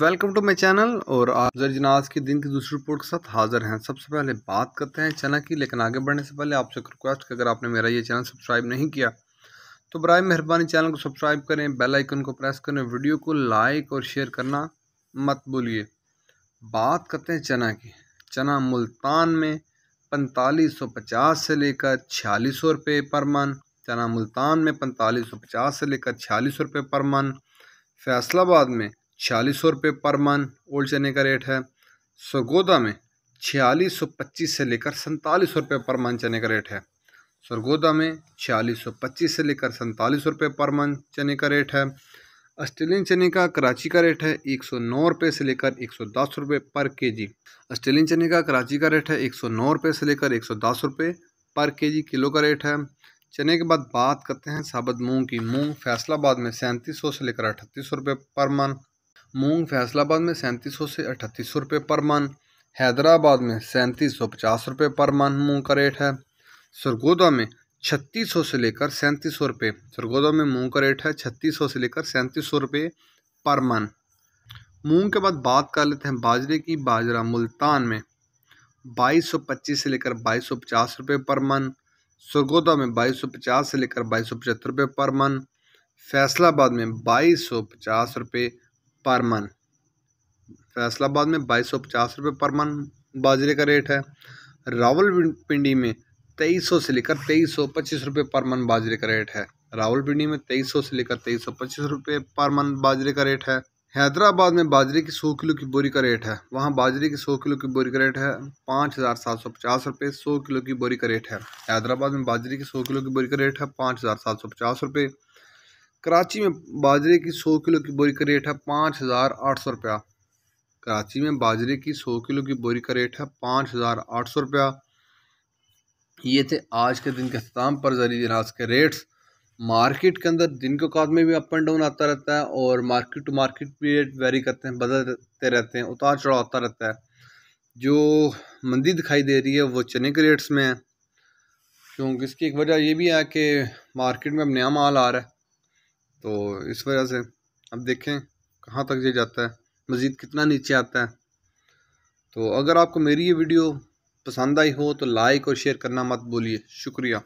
welcome to my channel और आप Jürgen के दिन की दूसरी रिपोर्ट के साथ हाजिर हैं सबसे पहले बात करते हैं चना की लेकिन आगे बढ़ने से पहले आपसे रिक्वेस्ट कि अगर आपने मेरा ये चैनल सब्सक्राइब नहीं किया तो बर मेहरबानी चैनल को सब्सक्राइब करें बेल आइकन को प्रेस करें वीडियो को लाइक और शेयर करना मत भूलिए बात करते हैं चना की चना मुल्तान में पैंतालीस सौ पचास से लेकर छियालीस सौ रुपये पर मन चना मुल्तान में पैंतालीस सौ पचास से लेकर छियालीस सौ रुपये पर मन फैसलाबाद में छियालीस सौ रुपये पर मन ओल्ड चने का रेट है सरगोदा में छियालीस सौ पच्चीस से लेकर सैंतालीस सौ रुपये पर मन चने का रेट है सरगोदा में छियालीस सौ पच्चीस से लेकर सैंतालीस सौ रुपये पर मन चने का रेट है ऑस्ट्रेलियन चने का कराची का रेट है एक सौ नौ रुपये से लेकर एक सौ दस रुपये पर के जी ऑस्ट्रेलियन चने का कराची का रेट है एक सौ नौ रुपये से लेकर एक सौ दस रुपये पर के जी किलो का रेट है चने के बाद बात करते हैं साबत मूंग की मूंग फैसलाबाद में सैंतीस सौ से लेकर अठतीस सौ रुपये पर मन मूंग फैसलाबाद में सैंतीस सौ से अठतीस सौ रुपये पर मन हैदराबाद में सैंतीस सौ पचास रुपये पर मन मूंग का रेट है सरगोदा में छत्तीस सौ से लेकर सैंतीस सौ रुपये सरगोदा में मूंग का रेट है छत्तीस सौ से लेकर सैंतीस सौ रुपये पर मन मूंग के बाद बात कर लेते हैं बाजरे की बाजरा मुल्तान में बाईस सौ पच्चीस से लेकर बाईस सौ पचास रुपये पर मन सरगोदा में बाईस सौ पचास से लेकर बाईस सौ पचहत्तर रुपये पर मन फैसलाबाद में बाईस सौ पचास रुपये पर मन फैसलाबाद में बाईस सौ पचास रुपये पर मन बाजरे का रेट है रावल पिंडी में तेईस सौ से लेकर तेईस सौ पच्चीस रुपये पर मन बाजरे का रेट है रावल पिंडी में तेईस सौ से लेकर तेईस सौ पच्चीस रुपये पर मन बाजरे का रेट है हैदराबाद में बाजरे की सौ किलो की बोरी का रेट है वहाँ बाजरे की सौ किलो की बोरी का रेट है पाँच हज़ार सात सौ पचास रुपये सौ किलो की बोरी का रेट है हैदराबाद में बाजरे की सौ किलो की बोरी का रेट है पाँच हज़ार सात सौ पचास रुपये कराची में बाजरे की सौ किलो की बोरी का रेट है पाँच हज़ार आठ सौ रुपया कराची में बाजरे की सौ किलो की बोरी का रेट है पाँच हज़ार आठ सौ रुपया ये थे आज के दिन के अख्ताम पर जरिए जनाज के रेट्स मार्केट के अंदर दिन के औकात में भी अप एंड डाउन आता रहता है और मार्केट टू मार्केट भी रेट वेरी करते हैं बदलते रहते हैं उतार चढ़ाव आता रहता है जो मंदी दिखाई दे रही है वो चने के रेट्स में है क्योंकि इसकी एक वजह ये भी है कि मार्केट में अब नया माल आ रहा है तो इस वजह से अब देखें कहाँ तक ये जाता है मज़ीद कितना नीचे आता है तो अगर आपको मेरी ये वीडियो पसंद आई हो तो लाइक और शेयर करना मत बोलिए शुक्रिया